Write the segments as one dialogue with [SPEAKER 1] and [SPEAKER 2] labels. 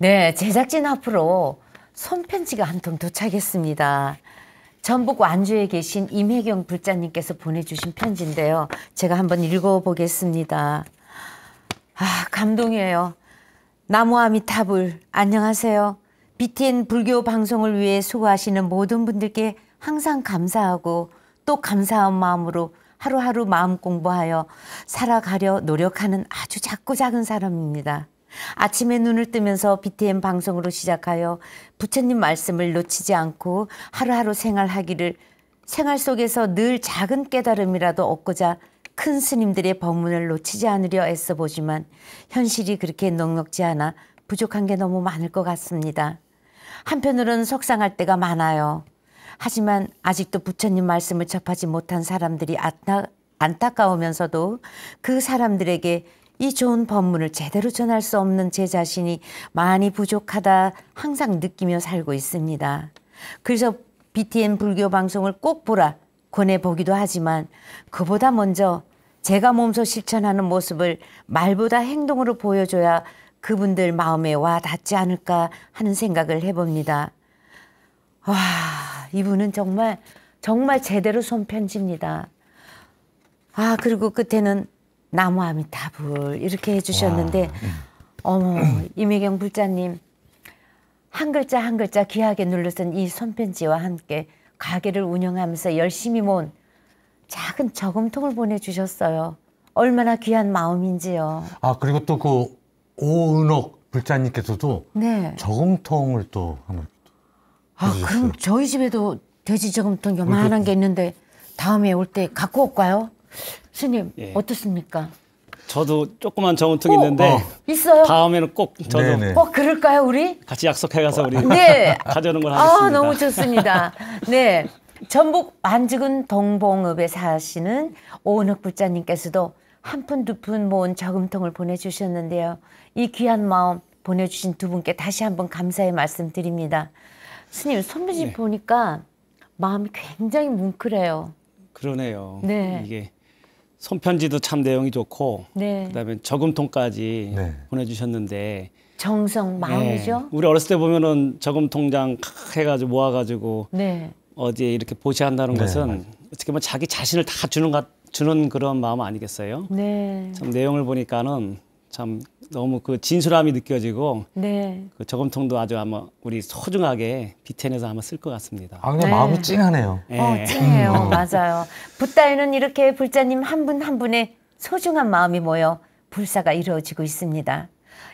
[SPEAKER 1] 네, 제작진 앞으로 손편지가 한 통 도착했습니다. 전북 완주에 계신 임혜경 불자님께서 보내주신 편지인데요. 제가 한번 읽어보겠습니다. 아, 감동이에요. 나무아미타불, 안녕하세요. BTN 불교 방송을 위해 수고하시는 모든 분들께 항상 감사하고 또 감사한 마음으로 하루하루 마음 공부하여 살아가려 노력하는 아주 작고 작은 사람입니다. 아침에 눈을 뜨면서 BTN 방송으로 시작하여 부처님 말씀을 놓치지 않고 하루하루 생활하기를 생활 속에서 늘 작은 깨달음이라도 얻고자 큰 스님들의 법문을 놓치지 않으려 애써 보지만 현실이 그렇게 넉넉지 않아 부족한 게 너무 많을 것 같습니다. 한편으로는 속상할 때가 많아요. 하지만 아직도 부처님 말씀을 접하지 못한 사람들이 안타, 안타까우면서도 그 사람들에게 이 좋은 법문을 제대로 전할 수 없는 제 자신이 많이 부족하다 항상 느끼며 살고 있습니다. 그래서 BTN 불교 방송을 꼭 보라 권해보기도 하지만 그보다 먼저 제가 몸소 실천하는 모습을 말보다 행동으로 보여줘야 그분들 마음에 와 닿지 않을까 하는 생각을 해봅니다. 와, 이분은 정말, 정말 제대로 손편집니다. 아, 그리고 끝에는 나무 아미타불 이렇게 해주셨는데 와, 네. 어머 임혜경 불자님 한 글자 한 글자 귀하게 눌러쓴 이 손편지와 함께 가게를 운영하면서 열심히 모은 작은 저금통을 보내주셨어요. 얼마나 귀한 마음인지요.
[SPEAKER 2] 아 그리고 또 그 오은옥 불자님께서도 네. 저금통을 또 한번 아 그럼
[SPEAKER 1] 저희 집에도 돼지 저금통 요만한 게 있는데 다음에 올 때 갖고 올까요? 스님 예. 어떻습니까?
[SPEAKER 3] 저도 조그만 저문통 어, 있는데 어, 있어요. 다음에는 꼭 저도 네네. 네. 꼭
[SPEAKER 1] 그럴까요, 우리?
[SPEAKER 3] 같이 약속해 가서 우리 네. 가져오는 걸 아, 하겠습니다. 아, 너무 좋습니다.
[SPEAKER 1] 네. 전북 만지군 동봉읍에 사시는 오은흑 불자님께서도 한 푼 두 푼 모은 저금통을 보내주셨는데요. 이 귀한 마음 보내주신 두 분께 다시 한번 감사의 말씀 드립니다. 스님 손부집 네. 보니까 마음이 굉장히 뭉클해요.
[SPEAKER 3] 그러네요. 네. 이게 손편지도 참 내용이 좋고 네. 그다음에 저금통까지 네. 보내주셨는데
[SPEAKER 1] 정성 마음이죠. 네.
[SPEAKER 3] 우리 어렸을 때 보면은 저금 통장 해가지고 모아가지고 네. 어디에 이렇게 보시한다는 네. 것은 어떻게 보면 자기 자신을 다 주는 가, 주는 그런 마음 아니겠어요?
[SPEAKER 2] 네. 참
[SPEAKER 3] 내용을 보니까는 참 너무 그 진솔함이 느껴지고 네. 그 저금통도 아주 아마 우리 소중하게 비텐에서 아마 쓸 것 같습니다. 아 그냥 네. 마음이
[SPEAKER 2] 찡하네요. 네. 어,
[SPEAKER 3] 찡해요. 음.
[SPEAKER 1] 맞아요. 붓다에는 이렇게 불자님 한 분한 한 분의 소중한 마음이 모여 불사가 이루어지고 있습니다.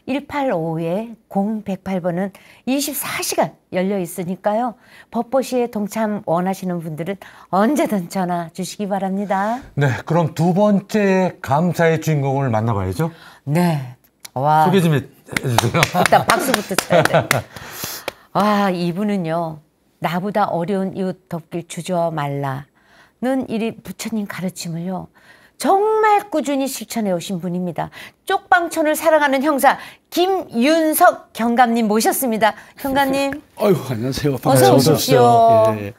[SPEAKER 1] 1855에 0108번은 24시간 열려 있으니까요. 법보시에 동참 원하시는 분들은 언제든 전화 주시기 바랍니다.
[SPEAKER 2] 네, 그럼 두 번째 감사의 주인공을 만나봐야죠. 네. 와. 소개 좀 해주세요. 일단
[SPEAKER 1] 박수부터 쳐야 돼. 와, 이분은요. 나보다 어려운 이웃 돕길 주저 말라는 이리 부처님 가르침을요. 정말 꾸준히 실천해 오신 분입니다. 쪽방촌을 사랑하는 형사 김윤석 경감님 모셨습니다. 경감님.
[SPEAKER 4] 아유 안녕하세요. 어서 오십시오. 예.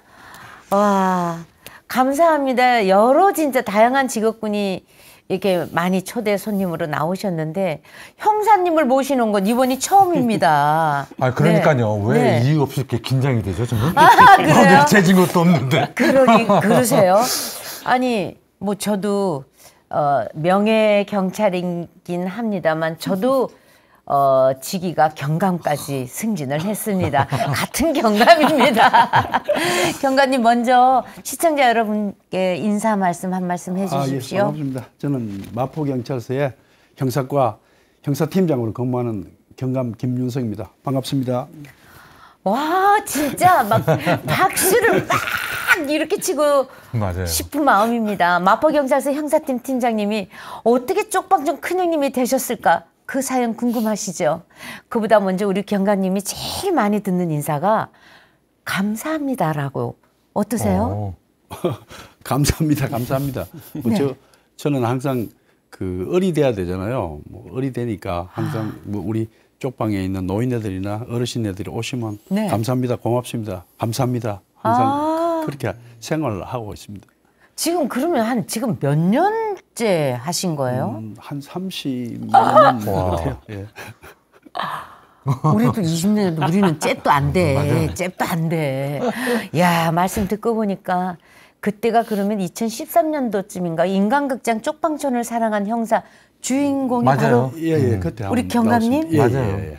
[SPEAKER 1] 와 감사합니다. 여러 진짜 다양한 직업군이 이렇게 많이 초대 손님으로 나오셨는데 형사님을 모시는 건 이번이 처음입니다. 아 그러니까요. 네. 왜 네.
[SPEAKER 2] 이유 없이 이렇게 긴장이 되죠? 저는 아, 아 그래요? 제진 것도 없는데. 그러니 그러세요.
[SPEAKER 1] 아니 뭐 저도 어, 명예 경찰이긴 합니다만 저도 어, 직위가 경감까지 승진을 했습니다. 같은 경감입니다. 경감님 먼저 시청자 여러분께 인사 말씀 한 말씀 해주십시오. 아, 예, 반갑습니다.
[SPEAKER 4] 저는 마포 경찰서의 형사과 형사팀장으로 근무하는 경감 김윤성입니다. 반갑습니다.
[SPEAKER 1] 와 진짜 막 박수를 막 이렇게 치고 맞아요. 싶은 마음입니다. 마포경찰서 형사팀 팀장님이 어떻게 쪽방정 큰형님이 되셨을까? 그 사연 궁금하시죠? 그보다 먼저 우리 경관님이 제일 많이 듣는 인사가 감사합니다라고 어떠세요?
[SPEAKER 4] 어. 감사합니다, 감사합니다. 뭐 네. 저 저는 항상 그 어리 돼야 되잖아요. 뭐 어리 되니까 항상 아. 뭐 우리 쪽방에 있는 노인네들이나 어르신네들이 오시면 네. 감사합니다, 고맙습니다, 감사합니다. 항상 아. 그렇게 생활을 하고 있습니다.
[SPEAKER 1] 지금 그러면 한 지금 몇 년째 하신 거예요? 음, 한 30년 같아요.
[SPEAKER 2] 예. 우리도
[SPEAKER 1] 20년 우리는 잽도 안 돼. 음, 잽도 안 돼. 야, 말씀 듣고 보니까 그때가 그러면 2013년도쯤인가 인간극장 쪽방촌을 사랑한 형사 주인공이 맞아요. 바로
[SPEAKER 2] 예, 예, 음. 그때 우리 경감님? 예, 예, 맞아요. 예.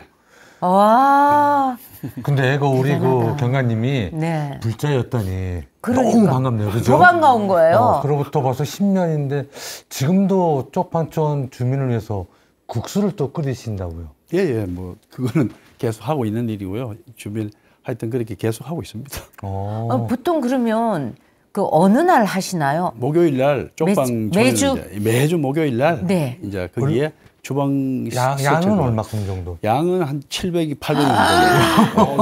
[SPEAKER 1] 아.
[SPEAKER 2] 근데 그 우리 그 경관님이 네. 불자였더니 그러니까. 너무 반갑네요. 그죠? 더 반가운 거예요. 어, 그로부터 벌써 10년인데 지금도 쪽방촌 주민을 위해서 국수를 또 끓이신다고요. 예, 예. 뭐 그거는
[SPEAKER 4] 계속 하고 있는 일이고요. 주민 하여튼 그렇게 계속 하고 있습니다. 어. 아,
[SPEAKER 1] 보통 그러면 그 어느 날 하시나요?
[SPEAKER 4] 목요일 날 쪽방 촌 매주, 매주 목요일 날 네. 이제 거기에 주방 양, 양은 얼마큼 정도? 양은 한 700이 800 정도.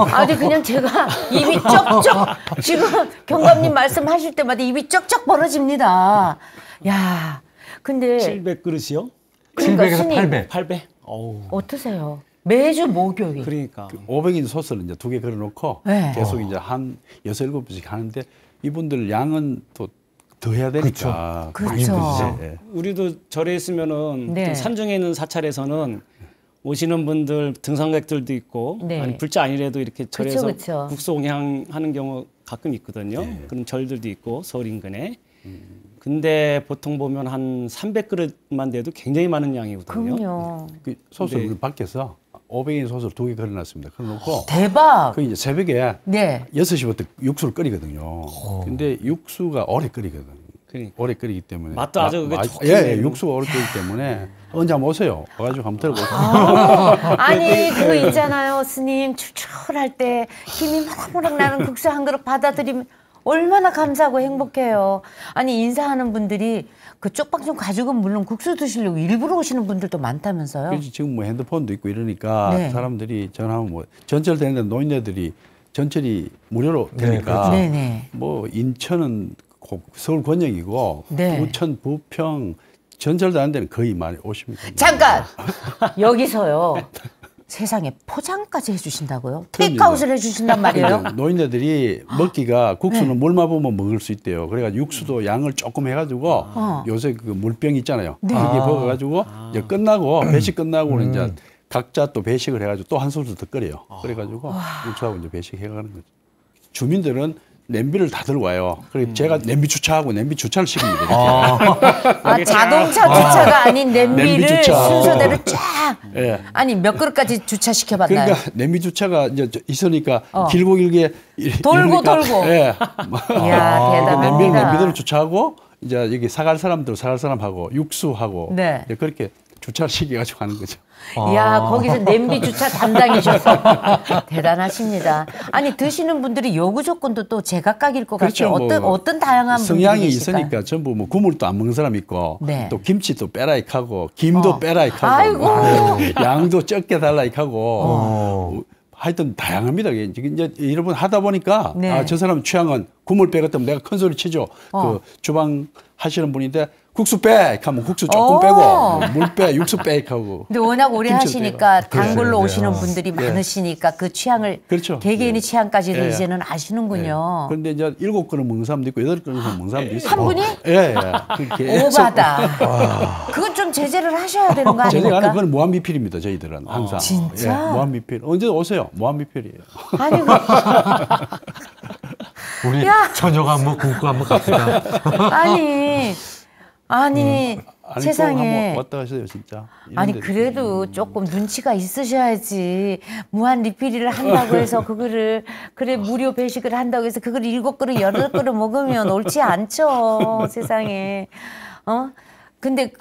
[SPEAKER 1] 아~ 아주 그냥 제가 입이 쩍쩍 지금 경감님 말씀하실 때마다 입이 쩍쩍 벌어집니다. 야, 근데
[SPEAKER 3] 700 그릇이요? 그러니까 700에서 스님, 800. 800. 어우.
[SPEAKER 1] 어떠세요? 매주
[SPEAKER 4] 목요일. 그러니까 500인 그 소스를 이제 두개 걸어놓고 네. 계속 어. 이제 한 여섯 일곱 분씩 하는데
[SPEAKER 3] 이분들 양은 또더 해야 되니까. 그렇죠. 네. 우리도 절에 있으면은 네. 산중에 있는 사찰에서는 오시는 분들 등산객들도 있고 네. 아니 불자 아니래도 이렇게 절에서 그쵸, 그렇죠, 그쵸. 그렇죠. 국소공양 하는 경우 가끔 있거든요. 예. 그런 절들도 있고 서울 인근에. 음. 근데 보통 보면 한 300그릇만 돼도 굉장히 많은 양이거든요. 그럼요. 그 소스 네. 그 밖에서 오백인 소스를
[SPEAKER 4] 두개 걸어놨습니다. 걸어놓고 아, 대박. 그 이제 새벽에 네. 6시부터 육수를 끓이거든요. 근데 육수가 오래 끓이거든 그러니까. 오래 끓이기 때문에 맛도 아주 그게 예, 예, 육수가 오래 끓이기 때문에 언제 어, 한번 오세요. 와가지고 한번 들어보세 아, 아니 그거 있잖아요,
[SPEAKER 1] 스님 출출할 때 김이 모락모락 나는 국수 한 그릇 받아들이면. 얼마나 감사하고 행복해요. 아니 인사하는 분들이 그 쪽방송 가지고 물론 국수 드시려고 일부러 오시는 분들도 많다면서요. 그렇지
[SPEAKER 4] 지금 뭐 핸드폰도 있고 이러니까 네. 사람들이 전화하면 뭐 전철 되는데 노인네들이 전철이 무료로 네, 되니까 그렇죠. 네, 그렇죠. 뭐 인천은 서울 권역이고 네. 부천 부평 전철 도안되는 거의 많이 오십니다.
[SPEAKER 1] 잠깐 여기서요. 세상에 포장까지 해주신다고요? 테이크아웃을 해주신단 말이에요?
[SPEAKER 4] 노인네들이 아. 먹기가 국수는 네. 물만 보면 먹을 수 있대요. 그래가지고 육수도 양을 조금 해가지고 아. 요새 그 물병 있잖아요. 네. 거기에 아. 먹어가지고 아. 이제 끝나고 음. 배식 끝나고 는 음. 이제 각자 또 배식을 해가지고 또한 소스 더 끓여요. 아. 그래가지고 육수하고 이제 배식해가는 거죠. 주민들은 냄비를 다들 어 와요. 그리고 음. 제가 냄비 주차하고 냄비 주차를 시킵니다. 아, 그러니까
[SPEAKER 2] 아 자동차
[SPEAKER 1] 아.
[SPEAKER 4] 주차가 아. 닌 냄비를 냄비 주차. 순서대로 쫙. 네.
[SPEAKER 1] 아니 몇 그릇까지 주차 시켜봤나요? 그러니까
[SPEAKER 4] 냄비 주차가 이제 있으니까 어. 길고 길게 돌고 돌고. 예. 네. 야 대단하다. 냄비를 냄비대로 주차하고 이제 여기 사갈 사람들 사갈 사람하고 육수하고 네. 그렇게 주차를 시켜가지고 가는 거죠. 이야, 아. 거기서 냄비 주차 담당이셔서
[SPEAKER 1] 대단하십니다. 아니, 드시는 분들이 요구 조건도 또 제각각일 것 그렇죠, 같아요. 어떤, 뭐. 어떤 다양한 성향이 있으니까
[SPEAKER 4] 전부 뭐 국물도 안 먹는 사람 있고 네. 또 김치도 빼라이카고 김도 어. 빼라이카고 양도 적게 달라이카고 어. 하여튼 다양합니다. 이제 여러분 하다 보니까 네. 아, 저 사람 취향은 국물 빼겠다면 내가 큰 소리 치죠. 어. 그 주방 하시는 분인데 국수 백 하면 국수 조금 빼고 물 빼 육수 백 하고.
[SPEAKER 1] 근데 워낙 오래 하시니까 네. 단골로 네, 오시는 아. 분들이 네. 많으시니까 그 취향을 그렇죠. 개개인의 네. 취향까지도 네. 이제는 아시는군요. 그런데 이제
[SPEAKER 4] 일곱 그릇 먹는 사람도 있고 여덟 그릇 먹는 사람도 있어요. 한 분이? 예. 예. 그렇게 오바다. 아.
[SPEAKER 1] 그건 좀 제재를 하셔야 되는 거 아닙니까? 제재가 아 그건
[SPEAKER 4] 무한 미필입니다 저희들은 항상. 아, 진짜? 예, 무한 미필 언제 오세요? 무한 미필이에요. 아니 그. 우리 야.
[SPEAKER 2] 저녁 한번 굶고 한번 갑시다.
[SPEAKER 1] 아니 아니, 음.
[SPEAKER 2] 아니 세상에 왔다 가셔요 진짜. 아니
[SPEAKER 1] 그래도 음. 조금 눈치가 있으셔야지 무한 리필을 한다고 해서 그거를 그래 무료 배식을 한다고 해서 그걸 일곱 그릇 여덟 그릇 먹으면 옳지 않죠 세상에 어 근데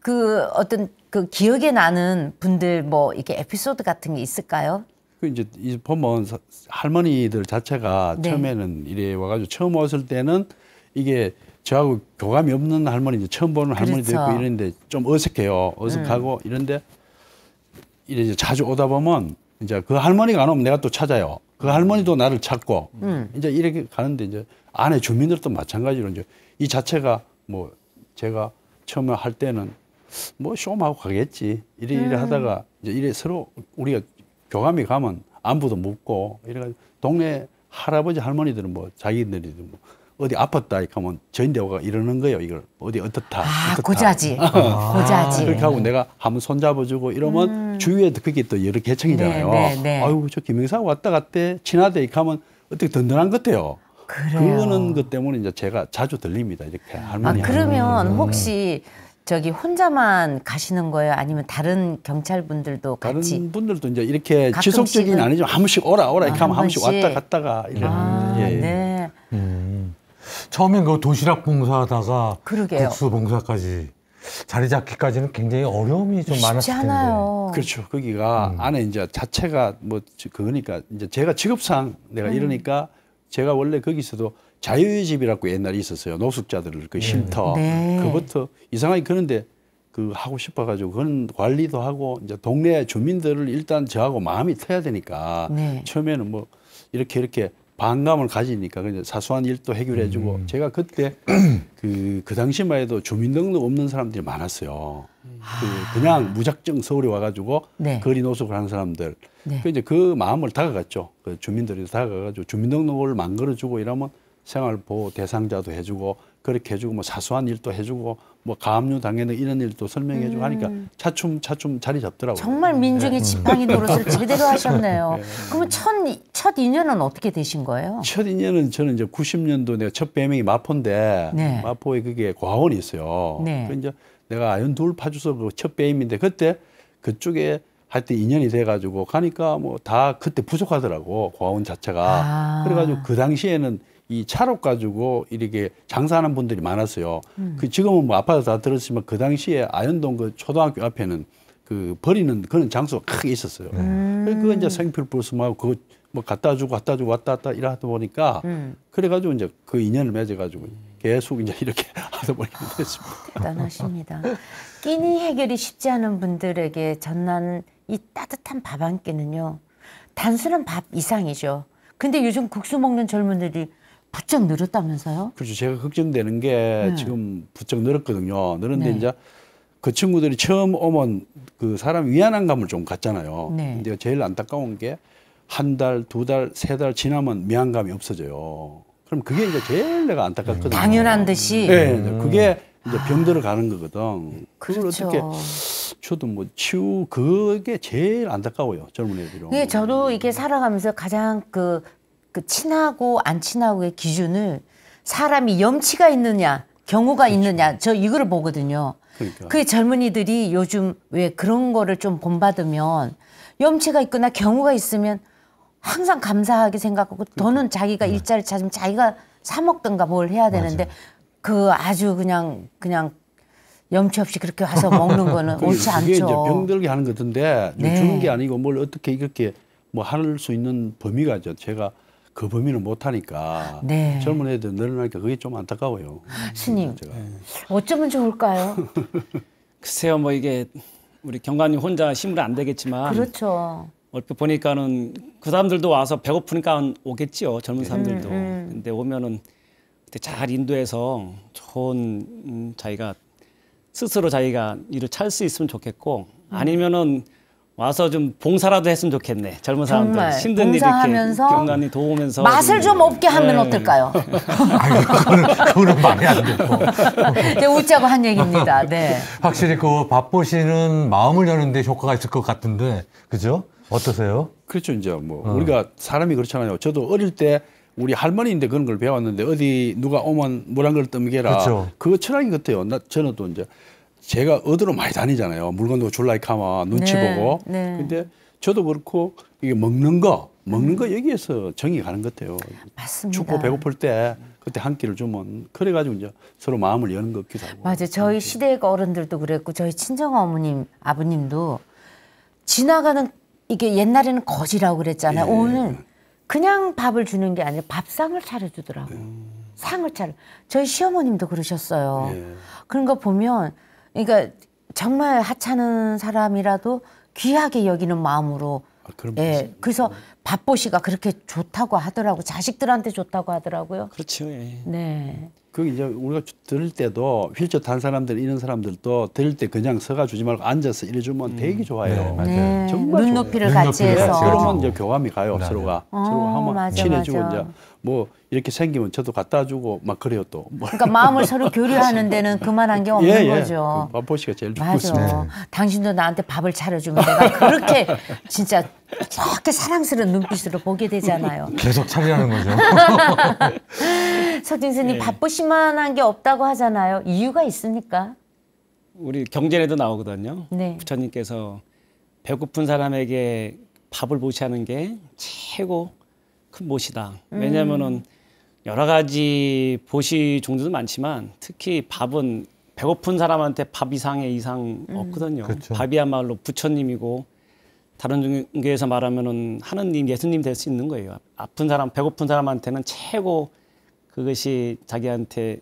[SPEAKER 1] 그 어떤 그 기억에 나는 분들 뭐 이렇게 에피소드 같은 게 있을까요?
[SPEAKER 4] 그 이제 이 보면 할머니들 자체가 네. 처음에는 이래 와가지고 처음 왔을 때는 이게 저하고 교감이 없는 할머니, 이제 처음 보는 할머니도 그렇죠. 있고 이런데 좀 어색해요. 어색하고 음. 이런데 이제 자주 오다 보면 이제 그 할머니가 안 오면 내가 또 찾아요. 그 할머니도 나를 찾고 음. 이제 이렇게 가는데 이제 안에 주민들도 마찬가지로 이제 이 자체가 뭐 제가 처음에 할 때는 뭐 쇼하고 가겠지 이래 이래 음. 하다가 이제 이래 서로 우리가 교감이 가면 안부도 묻고 이래가지고 동네 할아버지 할머니들은 뭐 자기들이 뭐 어디 아팠다 이렇게 하면 전대화가 이러는 거예요. 이걸 어디 어떻다. 아 어떻다.
[SPEAKER 1] 고자지. 어. 아,
[SPEAKER 4] 고자지. 그렇게 하고 내가 한번 손잡아주고 이러면 음. 주위에 그게 또 여러 계층이잖아요. 네, 네, 네. 아유 저 김영사 왔다 갔대 친하대 이렇게 하면 어떻게 든든한 것 같아요. 그래요. 그거는 그 때문에 이제 제가 자주 들립니다. 이렇게 할머니. 아 그러면 음. 혹시
[SPEAKER 1] 저기 혼자만 가시는 거예요? 아니면 다른 경찰분들도 같이? 다른
[SPEAKER 4] 분들도 이제 이렇게 지속적인 아니죠한 번씩 오라 오라 이렇게
[SPEAKER 2] 아, 하면 한 번씩 왔다
[SPEAKER 4] 갔다가 이런.
[SPEAKER 2] 아, 예, 예. 네. 음. 처음엔 그 도시락 봉사하다가 그러게요. 국수 봉사까지 자리 잡기까지는 굉장히 어려움이 좀 많았을 텐데. 않아요. 그렇죠. 거기가 음. 안에 이제 자체가
[SPEAKER 4] 뭐 그거니까 이제 제가 직업상 내가 음. 이러니까 제가 원래 거기서도 자유의 집이라고 옛날에 있었어요. 노숙자들을 그 네. 쉼터. 네. 그부터 이상하게 그런데 그 하고 싶어가지고 그런 관리도 하고 이제 동네 주민들을 일단 저하고 마음이 터야 되니까 네. 처음에는 뭐 이렇게 이렇게 반감을 가지니까 그냥 사소한 일도 해결해주고 음. 제가 그때 그그 그 당시만 해도 주민등록 없는 사람들이 많았어요. 그 아. 그냥 무작정 서울에 와가지고 네. 거리 노숙을 하는 사람들. 네. 그 이제 그 마음을 다가갔죠. 그 주민들이 다가가가지고 주민등록을 만들어주고 이러면 생활보호 대상자도 해주고 그렇게 해주고 뭐 사소한 일도 해주고 뭐 가압류 당해는 이런 일도 설명해 주고 하니까 음. 차츰 차츰 자리 잡더라고요. 정말
[SPEAKER 1] 민중의 지팡이 노릇을 제대로 네. 하셨네요. 네. 그러면 첫, 첫 인연은 어떻게 되신 거예요? 첫
[SPEAKER 4] 인연은 저는 이제 90년도 내가 첫 배명이 마포인데 네. 마포에 그게 과원이 있어요. 네. 그 이제 내가 아연돌 파주소 뭐 첫 배임인데 그때 그쪽에 하여 인연이 돼가지고 가니까 뭐 다 그때 부족하더라고 과원 자체가 아. 그래가지고 그 당시에는 이 차로 가지고 이렇게 장사하는 분들이 많았어요. 음. 그 지금은 뭐아파서다 들었지만 그 당시에 아현동 그 초등학교 앞에는 그 버리는 그런 장소가 크게 있었어요. 음. 그거 이제 생필 불수하고 그거 뭐 갖다 주고 갖다 주고 왔다 갔다 일하다 보니까 음. 그래가지고 이제 그 인연을 맺어가지고 계속 이제 이렇게 하다 보니까 됐습니다. 대단하십니다.
[SPEAKER 1] 끼니 해결이 쉽지 않은 분들에게 전난 이 따뜻한 밥 한 끼는요 단순한 밥 이상이죠. 근데 요즘 국수 먹는 젊은들이 부쩍 늘었다면서요?
[SPEAKER 4] 그렇죠. 제가 걱정되는 게 네. 지금 부쩍 늘었거든요. 늘었는데 네. 이제 그 친구들이 처음 오면 그 사람 위안한 감을 좀 갖잖아요. 네. 근데 제일 안타까운 게 한 달, 두 달, 세 달 지나면 위안감이 없어져요. 그럼 그게 이제 제일 내가 안타깝거든요. 당연한
[SPEAKER 1] 듯이. 네, 음. 그게
[SPEAKER 4] 이제 아. 병들어 가는 거거든. 그걸 그렇죠. 어떻게 저도 뭐치우 그게 제일 안타까워요 젊은 애들은. 네,
[SPEAKER 1] 저도 이게 살아가면서 가장 그그 친하고 안 친하고의 기준을 사람이 염치가 있느냐 경우가 그렇죠. 있느냐 저 이거를 보거든요. 그러니까. 그 젊은이들이 요즘 왜 그런 거를 좀 본받으면 염치가 있거나 경우가 있으면 항상 감사하게 생각하고 그러니까. 더는 자기가 네. 일자를 찾으면 자기가 사먹던가뭘 해야 되는데 맞아요. 그 아주 그냥 그냥 염치 없이 그렇게 와서 먹는 거는 옳지 않죠. 이게
[SPEAKER 4] 이제 병들게 하는 것인데 네. 주는 게 아니고 뭘 어떻게 이렇게 뭐 할 수 있는 범위가 죠 제가 그범위는 못하니까 네. 젊은 애들
[SPEAKER 3] 늘어나니까 그게 좀 안타까워요. 스님, 네.
[SPEAKER 1] 어쩌면 좋을까요?
[SPEAKER 3] 글쎄요, 뭐 이게 우리 경관님 혼자 힘으로 안 되겠지만
[SPEAKER 1] 그렇죠.
[SPEAKER 3] 얼핏 보니까는 그 사람들도 와서 배고프니까 오겠지요, 젊은 음, 사람들도. 음, 음. 근데 오면은 잘 인도해서 좋은 음, 자기가 스스로 자기가 일을 찰 수 있으면 좋겠고 아니면은 와서 좀 봉사라도 했으면 좋겠네. 젊은 사람들 정말. 힘든 일 이렇게 경관이 도우면서 맛을 좀 없게 하면 네. 어떨까요?
[SPEAKER 2] 아니, 그거는, 그거는 말이 안
[SPEAKER 1] 되고 웃자고 한 얘기입니다. 네.
[SPEAKER 3] 확실히
[SPEAKER 2] 그 바쁘시는 마음을 여는데 효과가 있을 것 같은데 그죠? 어떠세요?
[SPEAKER 4] 그렇죠 이제 뭐 어. 우리가 사람이 그렇잖아요. 저도 어릴 때 우리 할머니인데 그런 걸 배웠는데 어디 누가 오면 물한 그릇 떠먹여라. 그거 철학이 같아요. 나 저는 또 이제 제가 어디로 많이 다니잖아요. 물건도 줄라이 카마 눈치 네, 보고. 네. 근데 저도 그렇고 이게 먹는 거, 먹는 거 여기에서 정이 가는 것 같아요.
[SPEAKER 1] 맞습니다. 춥고 배고플
[SPEAKER 4] 때 그때 한 끼를 주면 그래가지고 이제 서로 마음을 여는 것 같기도 하고.
[SPEAKER 1] 맞아요. 저희 시대의 어른들도 그랬고 저희 친정 어머님, 아버님도 지나가는 이게 옛날에는 거지라고 그랬잖아요. 예. 오늘 그냥 밥을 주는 게 아니라 밥상을 차려주더라고요. 음. 상을 차려. 저희 시어머님도 그러셨어요. 예. 그런 거 보면 그러니까 정말 하찮은 사람이라도 귀하게 여기는 마음으로 아, 예. 그래서 밥보시가 네. 그렇게 좋다고 하더라고 자식들한테 좋다고 하더라고요. 그렇죠. 예. 네.
[SPEAKER 4] 그 이제 우리가 들을 때도 휠체어 탄 사람들 이런 사람들도 들을 때 그냥 서가 주지 말고 앉아서 이래 주면 음. 되게 좋아요. 네,
[SPEAKER 1] 네. 정말 눈높이를 좋아요. 같이 해서 그러면
[SPEAKER 4] 이제 교감이 가요 네, 서로가 어, 서로가 하면 친해지고 맞아. 이제 뭐 이렇게 생기면 저도 갖다 주고 막 그래요 또. 뭐 그러니까
[SPEAKER 1] 마음을 서로 교류하는 데는 그만한 게 없는 예, 예. 거죠.
[SPEAKER 4] 그 밥보시가 제일
[SPEAKER 2] 좋습니다. 네.
[SPEAKER 1] 당신도 나한테 밥을 차려주면 내가 그렇게 진짜 저렇게 사랑스러운 눈빛으로 보게 되잖아요.
[SPEAKER 3] 계속 차리라는 거죠.
[SPEAKER 1] 석진스님 예. 예. 바쁘실만한 게 없다고 하잖아요. 이유가 있습니까?
[SPEAKER 3] 우리 경제에도 나오거든요. 네. 부처님께서 배고픈 사람에게 밥을 보시하는게 최고 큰 못이다. 음. 왜냐면은 여러 가지 보시 종류도 많지만 특히 밥은 배고픈 사람한테 밥 이상의 이상 음. 없거든요. 그렇죠. 밥이야말로 부처님이고 다른 종교에서 말하면은 하느님, 예수님 될 수 있는 거예요. 아픈 사람, 배고픈 사람한테는 최고 그것이 자기한테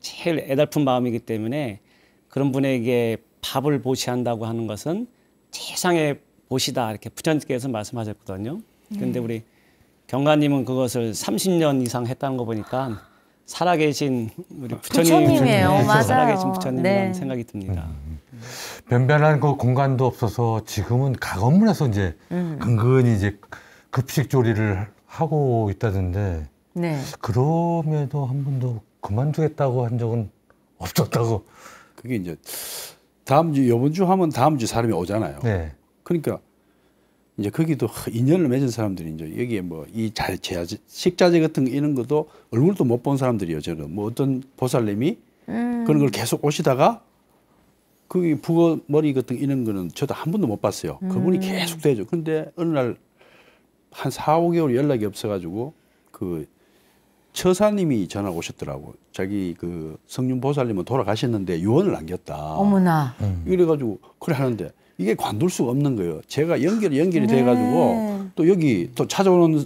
[SPEAKER 3] 제일 애달픈 마음이기 때문에 그런 분에게 밥을 보시한다고 하는 것은 세상의 보시다 이렇게 부처님께서 말씀하셨거든요. 그런데 음. 우리 경관님은 그것을 30년 이상 했다는 거 보니까 살아계신 우리 부처님 부처님이에요. 네, 맞아요. 살아계신 부처님이라는 네. 생각이 듭니다. 음. 음, 음.
[SPEAKER 2] 변변한 그 공간도 없어서 지금은 가건물에서 이제 음. 근근히 이제 급식 조리를 하고 있다던데 네. 그럼에도 한 번도 그만두겠다고 한 적은 없었다고. 그게 이제
[SPEAKER 4] 다음 주 이번 주 하면 다음 주 사람이 오잖아요. 네. 그러니까 이제 거기도 인연을 맺은 사람들이 이제 여기에 뭐이 자제 식자재 같은 거 이런 것도 얼굴도 못 본 사람들이요 저는 뭐 어떤 보살님이
[SPEAKER 2] 음. 그런 걸
[SPEAKER 4] 계속 오시다가 그 북어 머리 같은 거 이런 거는 저도 한 번도 못 봤어요. 음. 그분이 계속 되죠그런데 어느 날 한 4, 5 개월 연락이 없어가지고 그 처사님이 전화 오셨더라고. 자기 그 성윤 보살님은 돌아가셨는데 유언을 남겼다. 어머나. 음. 이래가지고 그래 하는데 이게 관둘 수가 없는 거예요. 제가 연결 연결이 네. 돼가지고 또 여기 또 찾아오는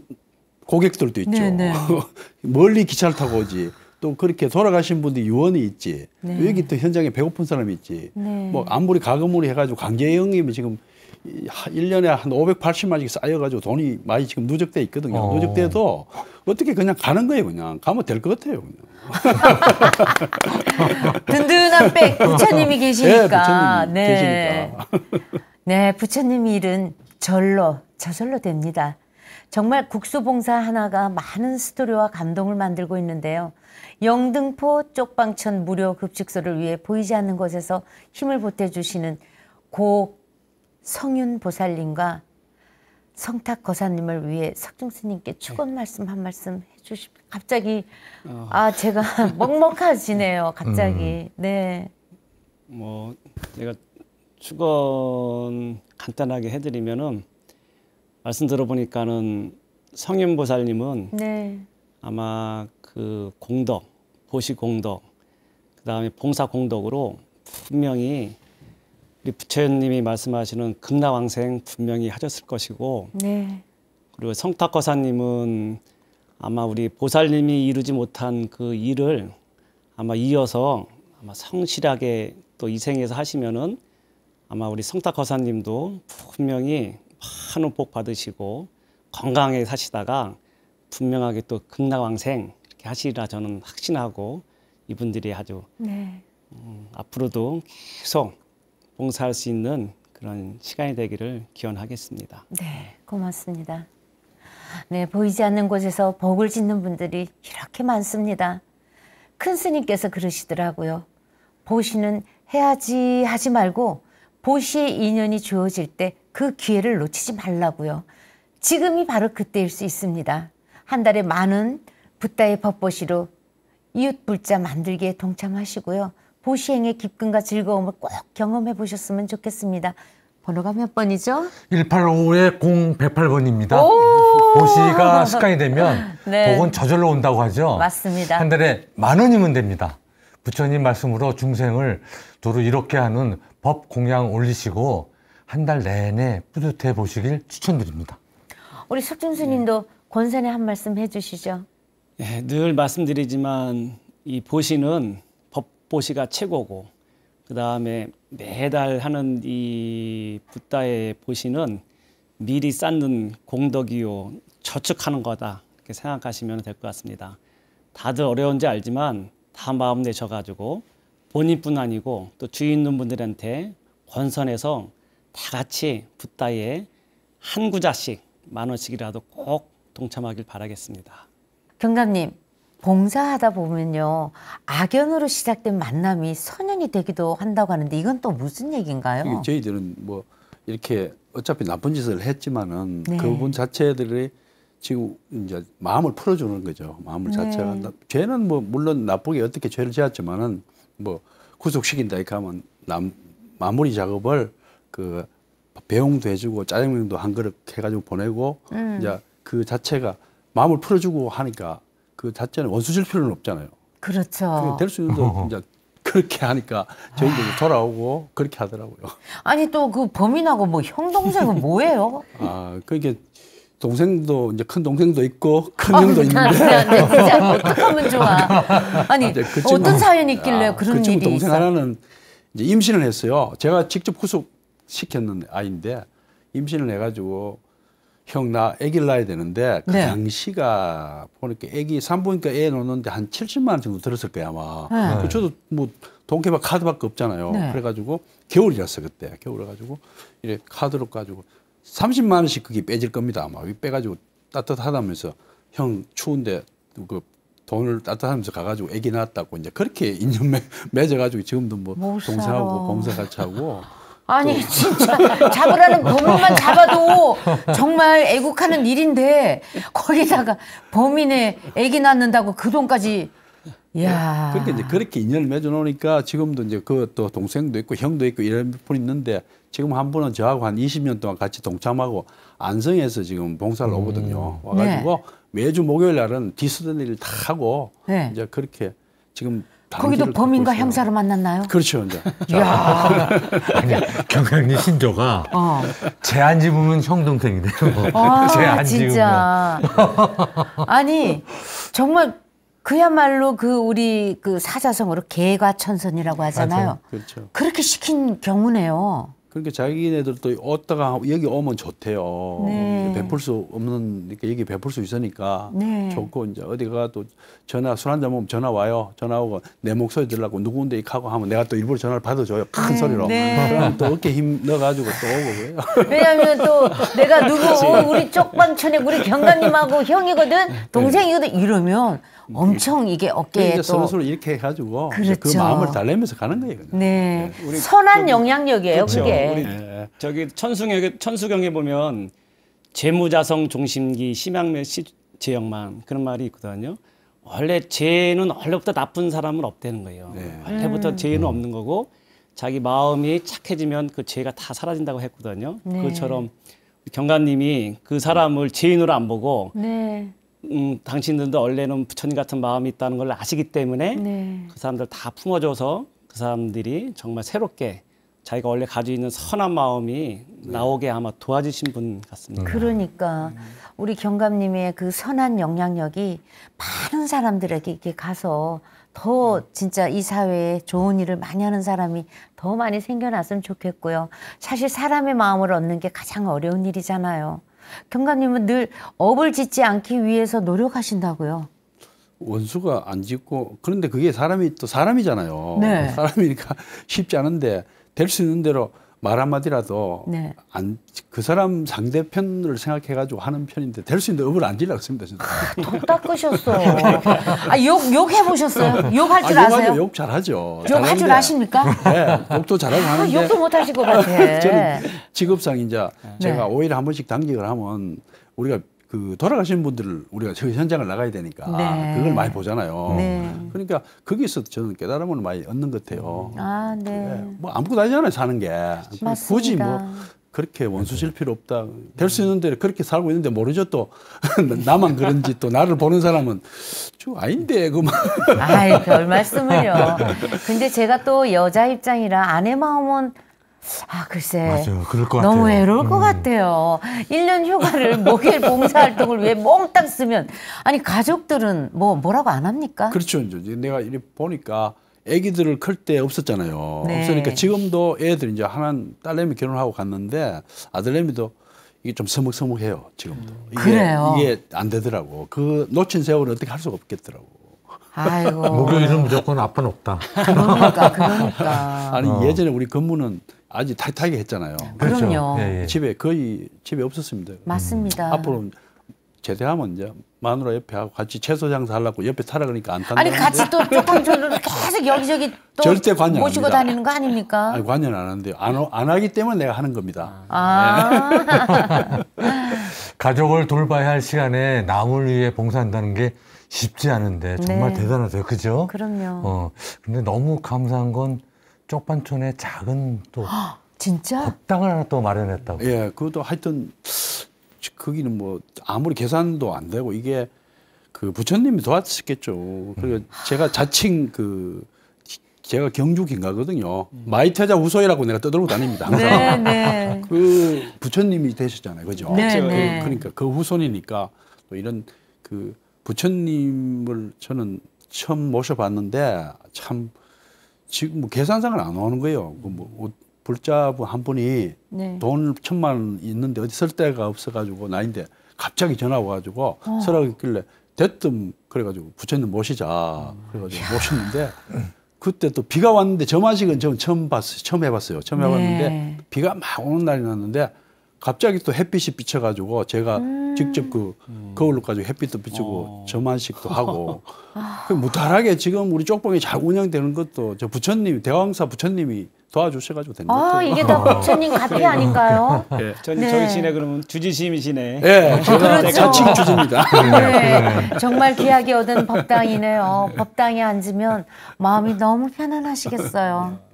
[SPEAKER 4] 고객들도 있죠. 네, 네. 멀리 기차를 타고 오지. 또 그렇게 돌아가신 분들 유언이 있지. 네. 여기 또 현장에 배고픈 사람이 있지. 네. 뭐 아무리 가금으로 해가지고 강제 영입이 지금 일년에한 580만씩 쌓여가지고 돈이 많이 지금 누적돼 있거든요. 어. 누적돼도 어떻게 그냥 가는 거예요, 그냥. 가면 될 것 같아요, 그냥.
[SPEAKER 1] 든든한 백, 부처님이 예, 계시니까. 네, 부처님 네. 계시니까. 네, 부처님 일은 절로, 저절로 됩니다. 정말 국수봉사 하나가 많은 스토리와 감동을 만들고 있는데요. 영등포 쪽방천 무료 급식소를 위해 보이지 않는 곳에서 힘을 보태주시는 고 성윤 보살님과 성탁 거사님을 위해 석중 스님께 축원 네. 말씀 한 말씀 해주시. 갑자기 어. 아 제가 먹먹하지네요 갑자기 음. 네.
[SPEAKER 3] 뭐 제가 축원 간단하게 해드리면은 말씀 들어보니까는 성윤 보살님은 네. 아마 그 공덕 보시 공덕 그 다음에 봉사 공덕으로 분명히 우리 부처님이 말씀하시는 극락왕생 분명히 하셨을 것이고 네. 그리고 성탁거사님은 아마 우리 보살님이 이루지 못한 그 일을 아마 이어서 아마 성실하게 또이 생에서 하시면은 아마 우리 성탁허사님도 분명히 많은 복 받으시고 건강하게 사시다가 분명하게 또 극락왕생 이렇게 하시리라 저는 확신하고 이분들이 아주 네. 음, 앞으로도 계속 봉사할 수 있는 그런 시간이 되기를 기원하겠습니다.
[SPEAKER 1] 네, 고맙습니다. 네, 보이지 않는 곳에서 복을 짓는 분들이 이렇게 많습니다. 큰 스님께서 그러시더라고요. 보시는 해야지 하지 말고 보시의 인연이 주어질 때 그 기회를 놓치지 말라고요. 지금이 바로 그때일 수 있습니다. 한 달에 많은 붓다의 법보시로 이웃 불자 만들기에 동참하시고요. 보시행의 기쁨과 즐거움을 꼭 경험해 보셨으면 좋겠습니다. 번호가 몇 번이죠?
[SPEAKER 2] 185에 0108번입니다. 보시가 습관이 되면 네. 복은 저절로 온다고 하죠.
[SPEAKER 1] 맞습니다. 한
[SPEAKER 2] 달에 만 원이면 됩니다. 부처님 말씀으로 중생을 도로 이렇게 하는 법 공양 올리시고 한 달 내내 뿌듯해 보시길 추천드립니다.
[SPEAKER 1] 우리 석준수님도 네. 권선에 한 말씀 해주시죠.
[SPEAKER 3] 네, 늘 말씀드리지만 이 보시는 보시가 최고고 그 다음에 매달 하는 이 붓다의 보시는 미리 쌓는 공덕이요 저축하는 거다 이렇게 생각하시면 될 것 같습니다. 다들 어려운지 알지만 다 마음 내셔가지고 본인뿐 아니고 또 주위 분들한테 권선해서 다 같이 붓다에 한 구자씩 만 원씩이라도 꼭 동참하길 바라겠습니다.
[SPEAKER 1] 경감님 봉사하다 보면요 악연으로 시작된 만남이 선연이 되기도 한다고 하는데 이건 또 무슨 얘기인가요?
[SPEAKER 4] 저희들은 뭐 이렇게 어차피 나쁜 짓을 했지만은 네. 그분 자체들이 지금 이제 마음을 풀어주는 거죠. 마음을 네. 자체가 죄는 뭐 물론 나쁘게 어떻게 죄를 지었지만은 뭐 구속시킨다 이렇게 하면 남, 마무리 작업을 그 배웅도 해주고 짜장면도 한 그릇 해가지고 보내고 음. 이제 그 자체가 마음을 풀어주고 하니까 그 자체는 원수질 필요는 없잖아요.
[SPEAKER 2] 그렇죠. 될
[SPEAKER 4] 수 있는데 그렇게 하니까 저희들이 아. 돌아오고 그렇게 하더라고요.
[SPEAKER 1] 아니 또 그 범인하고 뭐 형 동생은 뭐예요?
[SPEAKER 4] 아 그게 동생도 이제 큰 동생도 있고 큰 어, 형도 네, 있는데 안돼 네, 네. 진짜 어떡하면 좋아. 아, 아니 그 친구, 어떤 사연이 있길래 아, 그 그런 그 일이 동생 하나는 이제 임신을 했어요. 제가 직접 구속 시켰는 아이인데 임신을 해가지고 형나 아기를 낳아야 되는데 그 네. 당시가 보니까 아기 산부인과 애 놓는데 한 70만 원 정도 들었을 거야 아마. 네. 네. 그 저도 뭐 돈케바 카드밖에 없잖아요. 네. 그래가지고 겨울이었어 그때 겨울해가지고 이래 카드로 가지고 30만 원씩 그게 빼질 겁니다 아마. 빼가지고 따뜻하다면서 형 추운데 그 돈을 따뜻하면서 가가지고 애기 낳았다고 이제 그렇게 인연 맺, 어가지고 지금도 뭐동생하고 봉사 같이
[SPEAKER 3] 하고.
[SPEAKER 1] 아니 진짜
[SPEAKER 3] 잡으라는 범인만
[SPEAKER 1] 잡아도 정말 애국하는 일인데 거기다가 범인의 애기 낳는다고 그 돈까지
[SPEAKER 2] 야 그렇게
[SPEAKER 4] 이제 그렇게 인연을 맺어놓으니까 지금도 이제 그또 동생도 있고 형도 있고 이런 분 있는데 지금 한 분은 저하고 한 20년 동안 같이 동참하고 안성에서 지금 봉사를 음. 오거든요 네. 와가지고 네. 매주 목요일 날은 디스던 일을 다 하고
[SPEAKER 1] 네.
[SPEAKER 2] 이제 그렇게 지금
[SPEAKER 1] 거기도 범인과 형사로 만났나요?
[SPEAKER 2] 그렇죠. 이제. 야. 아니, 경향리 신조가 어. 제안 지으면형 동생이네요. 아, 제안 진짜.
[SPEAKER 1] 아니, 정말 그야말로 그 우리 그 사자성어로 개과천선이라고 하잖아요. 맞아요. 그렇죠. 그렇게 시킨 경우네요.
[SPEAKER 4] 그러니까 자기네들도 어디다가 여기 오면 좋대요. 네. 베풀 수 없는 그러니까 여기 베풀 수 있으니까 네. 좋고 이제 어디가 도 전화 술 한잔 먹으면 전화 와요. 전화 오고 내 목소리 들으려고 누군데 하고 하면 내가 또 일부러 전화를 받아줘요. 큰 네. 소리로. 네. 그럼 또 어깨 힘 넣어가지고 또 오고
[SPEAKER 1] 그래요. 왜냐하면 또 내가 누구 우리 쪽방촌에 우리 경관님하고 형이거든 네. 동생이거든 이러면 음. 엄청 이게 어깨에 또 서로서로
[SPEAKER 3] 이렇게 해가지고 그 그렇죠. 그 마음을 달래면서 가는 거예요.
[SPEAKER 1] 그냥. 네, 네. 선한 저기, 영향력이에요. 그렇죠. 그게 우리
[SPEAKER 3] 네. 저기 천수경에 천수경에 보면 재무자성 종심기 심양면 매 제역만 그런 말이 있거든요. 원래 죄는 원래부터 나쁜 사람은 없다는 거예요. 네. 원래부터 음. 죄는 없는 거고 자기 마음이 착해지면 그 죄가 다 사라진다고 했거든요. 네. 그처럼 경관님이 그 사람을 죄인으로 안 보고 네. 음, 당신들도 원래는 부처님 같은 마음이 있다는 걸 아시기 때문에 네. 그 사람들 다 품어줘서 그 사람들이 정말 새롭게 자기가 원래 가지고 있는 선한 마음이 네. 나오게 아마 도와주신 분 같습니다. 음.
[SPEAKER 1] 그러니까 우리 경감님의 그 선한 영향력이 많은 사람들에게 이렇게 가서 더 음. 진짜 이 사회에 좋은 일을 많이 하는 사람이 더 많이 생겨났으면 좋겠고요. 사실 사람의 마음을 얻는 게 가장 어려운 일이잖아요. 경감님은 늘 업을 짓지 않기 위해서 노력하신다고요.
[SPEAKER 4] 원수가 안 짓고 그런데 그게 사람이 또 사람이잖아요. 네. 사람이니까 쉽지 않은데 될 수 있는 대로 말 한마디라도 네. 안, 그 사람 상대편을 생각해가지고 하는 편인데 될 수 있는데 업을 안 지려고 했습니다. 진짜.
[SPEAKER 1] 독 아, 닦으셨어. 아, 욕, 욕 해보셨어요? 욕할 아, 줄 아, 세요 욕
[SPEAKER 4] 잘하죠. 욕할 줄 아십니까? 네, 욕도 잘하고 아, 하는데. 아, 욕도 못하실 것 같아. 저는 직업상 이제 네. 제가 네. 오히려 한 번씩 당직을 하면 우리가 그 돌아가신 분들을 우리가 저기 현장을 나가야 되니까 네. 그걸 많이 보잖아요. 네. 그러니까 거기서 저는 깨달음을 많이 얻는 것 같아요.
[SPEAKER 2] 아, 네. 네. 뭐
[SPEAKER 4] 아무것도 아니잖아요, 사는 게. 맞습니다. 굳이 뭐 그렇게 원수질 필요 없다. 될 수 있는데 그렇게 살고 있는데 모르죠 또 나만 그런지 또 나를 보는 사람은 저 아닌데 그만.
[SPEAKER 2] 아이 별 말씀을요.
[SPEAKER 1] 근데 제가 또 여자 입장이라 아내 마음은 아, 글쎄. 맞아요.
[SPEAKER 2] 그럴 것 너무 같아요. 너무 외로울
[SPEAKER 1] 음. 것 같아요. 1년 휴가를 목일 봉사활동을 위해 몽땅 쓰면. 아니, 가족들은 뭐, 뭐라고 안 합니까? 그렇죠.
[SPEAKER 4] 이제 내가 이렇게 보니까 애기들을 클 때 없었잖아요. 네. 없으니까 지금도 애들 이제 하나 딸내미 결혼하고 갔는데 아들내미도 이게 좀 서먹서먹해요. 지금도. 음. 이게, 그래요. 이게 안 되더라고. 그 놓친 세월을 어떻게 할 수가 없겠더라고.
[SPEAKER 2] 아이고. 목요일은
[SPEAKER 4] 무조건 아빠 는 없다.
[SPEAKER 2] 그러니까, 그러니까.
[SPEAKER 4] 아니, 어. 예전에 우리 근무는 아주 타이트하게 했잖아요. 그렇죠. 그럼요. 예, 예. 집에 거의 집에 없었습니다. 음. 맞습니다. 음. 앞으로 제대하면 이제 마누라 옆에 하고 같이 채소 장사 하려고 옆에 타라 그러니까 안 탄다. 아니 같이
[SPEAKER 1] 또 쪼탕조로 계속 여기저기 또 절대 관여 모시고 합니다. 다니는 거 아닙니까? 아니
[SPEAKER 4] 관여안 하는데요.
[SPEAKER 2] 안, 안 하기 때문에 내가 하는 겁니다.
[SPEAKER 1] 아.
[SPEAKER 2] 예. 가족을 돌봐야 할 시간에 남을 위해 봉사한다는 게 쉽지 않은데 정말 네. 대단하세요. 그죠? 그럼요. 어, 근데 너무 감사한 건 쪽반촌의 작은 또 아, 진짜? 법당을 하나 또 마련했다고. 예, 그것도 하여튼 거기는
[SPEAKER 4] 뭐 아무리 계산도 안 되고 이게 그 부처님이 도와주셨겠죠. 그리고 음. 제가 자칭 그 제가 경주 김가거든요. 마이태자 우소이라고 내가 떠들고 다닙니다. 항상. 네, 네. 그 부처님이 되셨잖아요. 그죠? 네, 그, 네. 그러니까 그 후손이니까 또 이런 그 부처님을 저는 처음 모셔봤는데 참 지금 뭐 계산상은 안 나오는 거예요. 그뭐 불자부 한 분이 네. 돈 천만 원 있는데 어디 쓸 데가 없어가지고 나인데 갑자기 전화 와가지고 어. 서라고 했길래 됐뜸 그래가지고 부처님 모시자 그래가지고 야. 음. 모셨는데 그때 또 비가 왔는데 점화식은 처음 봤어요 처음 해봤어요 처음 해봤는데 네. 비가 막 오는 날이 났는데 갑자기 또 햇빛이 비쳐가지고 제가 음. 직접 그 음. 거울로까지 햇빛도 비추고 어. 점안식도 하고
[SPEAKER 2] 아. 그 무탈하게
[SPEAKER 4] 지금 우리 쪽방이 잘 운영되는 것도 저 부처님 대왕사 부처님이 도와주셔가지고 된 거예요. 아
[SPEAKER 3] 이게 다 부처님 같이 아닌가요? 네. 저기 네. 저기 시네 그러면 주지심이시네. 네, 예, 어, 그렇죠. 자칭 주지입니다. 네, 정말
[SPEAKER 1] 귀하게 얻은 법당이네요. 어, 법당에 앉으면 마음이 너무 편안하시겠어요.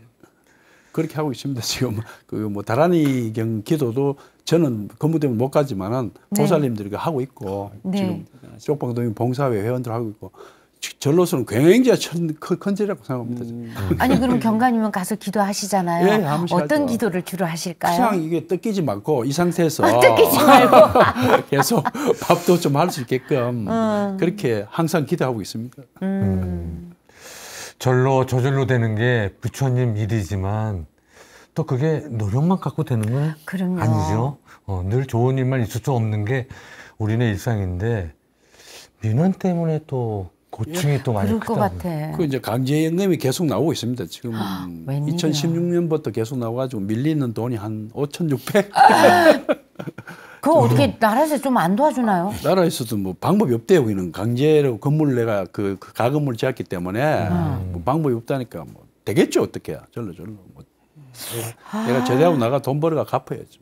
[SPEAKER 4] 그렇게 하고 있습니다. 지금 그뭐 다란이경 기도도 저는 근무 때면못 가지만은 네. 보살님들이 하고 있고 네. 지금 쪽방동의 봉사회 회원들 하고 있고 절로서는 굉장히 큰, 큰절이라고 생각합니다. 음. 아니 그럼
[SPEAKER 1] 경관님은 가서 기도하시잖아요. 예, 예 어떤 기도를 주로 하실까요? 그냥
[SPEAKER 4] 이게 뜯기지 말고 이 상태에서 아, 뜯기지 말고
[SPEAKER 2] 계속 밥도 좀 할 수 있게끔 음. 그렇게 항상 기도하고 있습니다. 음. 절로 음. 저절로 되는 게 부처님 일이지만 또 그게 노력만 갖고 되는 건 그럼요. 아니죠. 어, 늘 좋은 일만 있을 수 없는 게 우리네 일상인데 민원 때문에 또 고충이 예, 또 많이 그럴 것
[SPEAKER 4] 같아. 그 이제 강제연금이 계속 나오고 있습니다. 지금 아, 2016년부터 계속 나와가지고 밀리는 돈이 한 5,600. 아,
[SPEAKER 1] 그거 음. 어떻게 나라에서 좀 안 도와주나요?
[SPEAKER 4] 나라에서도 뭐 방법이 없대요. 우리는 강제로 건물 내가 그, 그 가건물 지었기 때문에 음. 뭐 방법이 없다니까 뭐 되겠죠 어떻게 절로 절로 뭐
[SPEAKER 1] 아. 내가 제대하고
[SPEAKER 4] 나가 돈 벌어가 갚아야죠.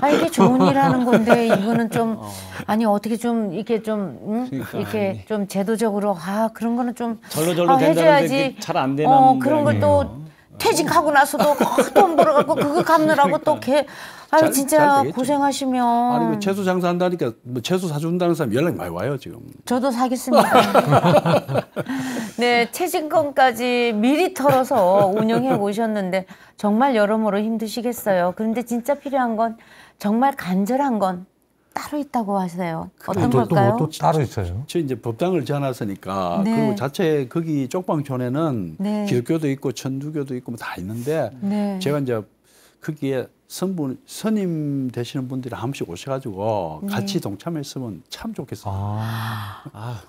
[SPEAKER 1] 아 이게 좋은 일하는 건데 이거는 좀 어. 아니 어떻게 좀 이렇게 좀 응? 그러니까, 이렇게 아니. 좀 제도적으로 아 그런 거는 좀 절로 절로 아, 된다는데 잘안 되는 어, 그런 걸또 네. 퇴직하고 나서도 돈 벌어갖고 그거 갚느라고 그러니까. 또 개. 아유 잘, 진짜 잘 고생하시면. 아니 뭐 그
[SPEAKER 4] 채소 장사한다니까 뭐 채소 사준다는 사람 연락 많이 와요 지금.
[SPEAKER 1] 저도 사겠습니다. 네퇴직금까지 미리 털어서 운영해 오셨는데 정말 여러모로 힘드시겠어요. 그런데 진짜 필요한 건 정말 간절한 건 따로 있다고 하세요. 그 어떤 또, 뭐 걸까요? 또, 또,
[SPEAKER 4] 따로 있어요. 저 이제 법당을 지어놨으니까 네. 그리고 자체 거기 쪽방촌에는 네. 길교도 있고 천주교도 있고 뭐 다 있는데 네. 제가 이제 거기에 선분 선임 되시는 분들이 한 번씩 오셔가지고 네. 같이 동참했으면 참 좋겠어요. 아, 아, 아,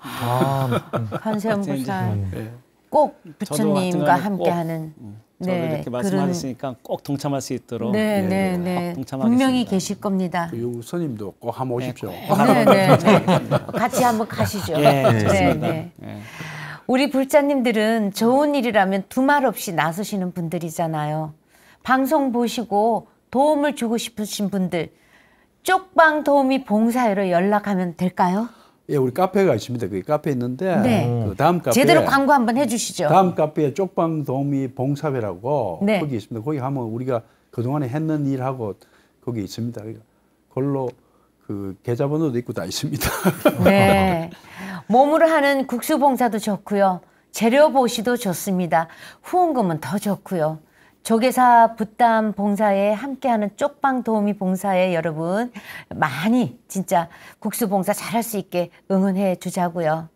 [SPEAKER 4] 아. 음. 관세음보살
[SPEAKER 3] 예.
[SPEAKER 1] 꼭 부처님과 함께하는.
[SPEAKER 3] 음. 저를 네, 이렇게 말씀하셨으니까 그런... 꼭 동참할 수 있도록 네, 네, 네. 네, 네. 동참하겠습니다. 분명히
[SPEAKER 1] 계실 겁니다.
[SPEAKER 3] 그 용선님도 꼭 한번 네, 오십시오. 네, 네, 네.
[SPEAKER 1] 같이 한번 가시죠. 예, 네, 네, 네. 우리 불자님들은 좋은 일이라면 두 말 없이 나서시는 분들이잖아요. 방송 보시고 도움을 주고 싶으신 분들 쪽방 도우미 봉사회로 연락하면 될까요?
[SPEAKER 4] 예, 우리 카페가 있습니다. 그 카페 있는데 네. 그 음. 다음 카페 제대로 광고
[SPEAKER 1] 한번 해주시죠. 다음
[SPEAKER 4] 카페에 쪽방 도우미 봉사회라고 네. 거기 있습니다. 거기 가면 우리가 그 동안에 했는 일하고 거기 있습니다. 그러니까 걸로 그 계좌번호도 있고 다 있습니다.
[SPEAKER 1] 네, 몸으로 하는 국수 봉사도 좋고요. 재료 보시도 좋습니다. 후원금은 더 좋고요. 조계사 부담 봉사에 함께하는 쪽방 도우미 봉사에 여러분 많이 진짜 국수 봉사 잘할 수 있게 응원해 주자고요.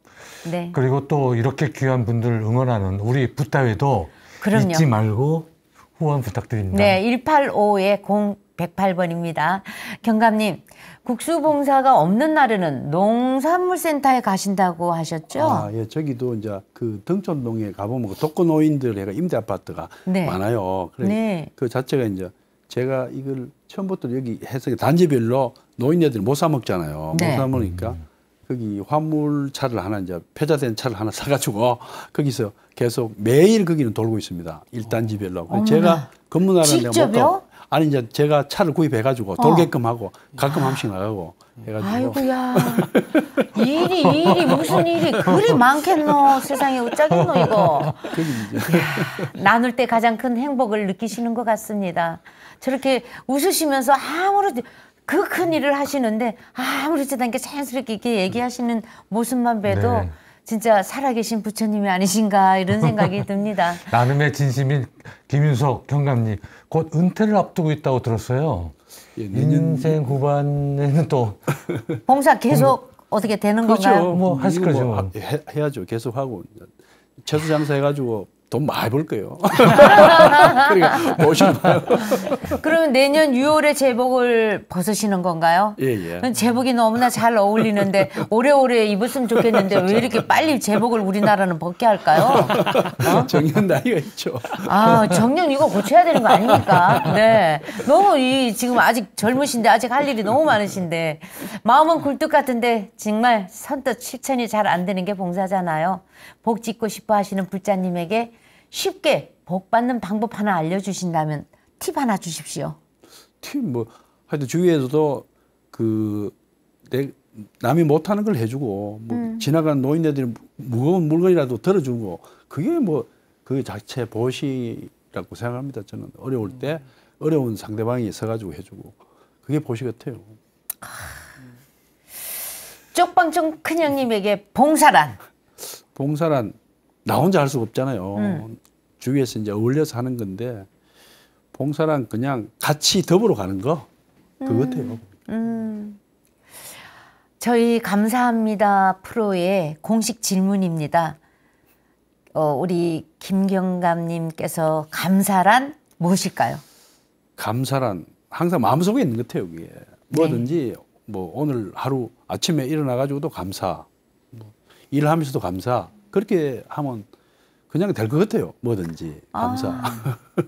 [SPEAKER 1] 네.
[SPEAKER 2] 그리고 또 이렇게 귀한 분들 응원하는 우리 부따회도 그럼요. 잊지 말고 후원 부탁드립니다.
[SPEAKER 1] 네, 185의 0108번입니다. 경감님, 국수봉사가 없는 날에는 농산물센터에 가신다고 하셨죠? 아,
[SPEAKER 4] 예. 저기도 이제 그 등촌동에 가보면 그 독거노인들 해가 임대 아파트가 네. 많아요. 그래 네. 그 자체가 이제 제가 이걸 처음부터 여기 해서 단지별로 노인네들 못 사 먹잖아요. 네. 못사 먹으니까 거기 화물차를 하나 이제 폐자된 차를 하나 사가지고 거기서 계속 매일 거기는 돌고 있습니다. 일단지별로. 제가 근무하는데 가. 아니 이제 제가 차를 구입해 가지고 어. 돌게끔 하고 가끔 아. 한 번씩 나가고 해가지고.
[SPEAKER 1] 아이고야. 일이 일이 무슨 일이 그리 많겠노 세상에 어쩌겠노 이거.
[SPEAKER 2] 이야,
[SPEAKER 1] 나눌 때 가장 큰 행복을 느끼시는 것 같습니다. 저렇게 웃으시면서 아무렇지 그 큰 일을 하시는데 아무렇지도 않게 자연스럽게 이렇게 얘기하시는 모습만 봬도 네. 진짜 살아계신 부처님이 아니신가 이런 생각이 듭니다.
[SPEAKER 2] 나눔의 진심인 김윤석 경감님 곧 은퇴를 앞두고 있다고 들었어요. 예, 인생 후반에는 또 봉사
[SPEAKER 1] 계속 어떻게 되는 그렇죠. 건가요? 뭐 하실 뭐 거죠.
[SPEAKER 2] 뭐
[SPEAKER 4] 해야죠. 계속 하고 채소 장사 해가지고 돈 많이 벌 거예요.
[SPEAKER 1] 그러니까 보시면. 그러면 내년 6월에 제복을 벗으시는 건가요? 예, 예. 제복이 너무나 잘 어울리는데 오래오래 입었으면 좋겠는데 왜 이렇게 빨리 제복을 우리나라는 벗게 할까요?
[SPEAKER 4] 어? 정년 나이가 있죠. 아, 정년
[SPEAKER 1] 이거 고쳐야 되는 거 아닙니까? 네. 너무 이 지금 아직 젊으신데 아직 할 일이 너무 많으신데 마음은 굴뚝 같은데 정말 선뜻 실천이 잘 안 되는 게 봉사잖아요. 복 짓고 싶어 하시는 불자님에게 쉽게 복 받는 방법 하나 알려주신다면 팁 하나 주십시오.
[SPEAKER 4] 팁 뭐 하여튼 주위에서도 그 내, 남이 못하는 걸 해주고 뭐 음. 지나가 노인네들이 무거운 물건이라도 들어주고 그게 뭐 그 자체 보시라고 생각합니다. 저는 어려울 때 음. 어려운 상대방이 서가지고 해주고 그게 보시 같아요. 아.
[SPEAKER 1] 쪽방촌 큰형님에게 봉사란? 봉사란 나
[SPEAKER 4] 혼자 할 수가 없잖아요. 음. 주위에서 이제 어울려서 하는 건데 봉사랑 그냥 같이 더불어 가는 거
[SPEAKER 3] 그것같아요 음.
[SPEAKER 1] 음. 저희 감사합니다 프로의 공식 질문입니다. 어, 우리 김경감님께서 감사란 무엇일까요?
[SPEAKER 4] 감사란 항상 마음속에 있는 것 같아요. 그게 네. 뭐든지 네. 뭐 오늘 하루 아침에 일어나가지고도 감사, 뭐 일하면서도
[SPEAKER 2] 감사, 그렇게 하면 그냥 될 것 같아요. 뭐든지 아. 감사.
[SPEAKER 4] 아.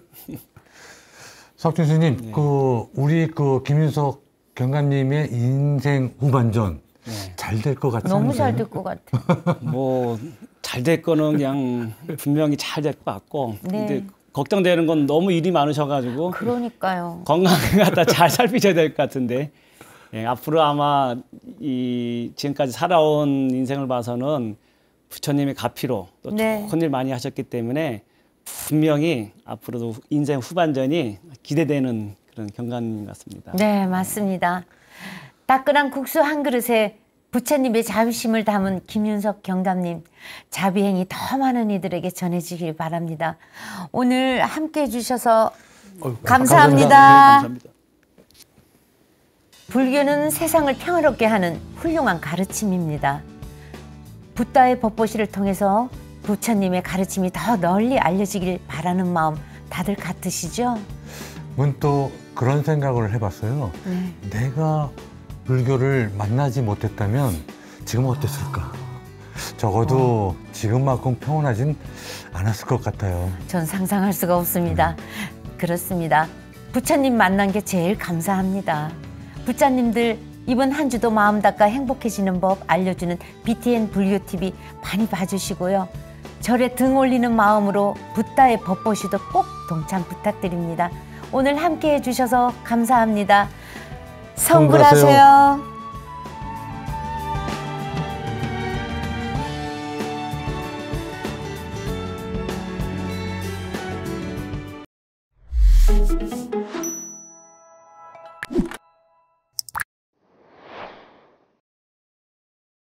[SPEAKER 2] 석교수님 네. 그 우리 그 김윤석 경관님의
[SPEAKER 3] 인생 후반전 네. 잘될 것 같아요. 너무 잘 될
[SPEAKER 1] 것 같아.
[SPEAKER 3] 뭐 잘 될 거는 그냥 분명히 잘 될 것 같고, 네. 근데 걱정되는 건 너무 일이 많으셔가지고.
[SPEAKER 1] 그러니까요.
[SPEAKER 3] 건강을 갖다 잘 살피셔야 될 것 같은데. 예, 앞으로 아마 이 지금까지 살아온 인생을 봐서는 부처님이 가피로 또 네. 좋은 일 많이 하셨기 때문에 분명히 앞으로도 인생 후반전이 기대되는 그런 경관인 같습니다.
[SPEAKER 1] 네, 맞습니다. 따끈한 국수 한 그릇에 부처님의 자비심을 담은 김윤석 경감님 자비행이 더 많은 이들에게 전해지길 바랍니다. 오늘 함께해 주셔서 어휴, 감사합니다. 네, 감사합니다. 불교는 세상을 평화롭게 하는 훌륭한 가르침입니다. 붓다의 법보시를 통해서 부처님의 가르침이 더 널리 알려지길 바라는 마음 다들 같으시죠?
[SPEAKER 2] 문또 그런 생각을 해봤어요. 네. 내가 불교를 만나지 못했다면 지금 어땠을까? 적어도 어. 지금만큼 평온하진 않았을 것 같아요.
[SPEAKER 1] 전 상상할 수가 없습니다. 음. 그렇습니다. 부처님 만난 게 제일 감사합니다. 부처님들 이번 한 주도 마음 닦아 행복해지는 법 알려주는 BTN 불교 TV 많이 봐주시고요. 절에 등 올리는 마음으로 붓다의 법보시도 꼭 동참 부탁드립니다. 오늘 함께 해주셔서 감사합니다. 성불하세요.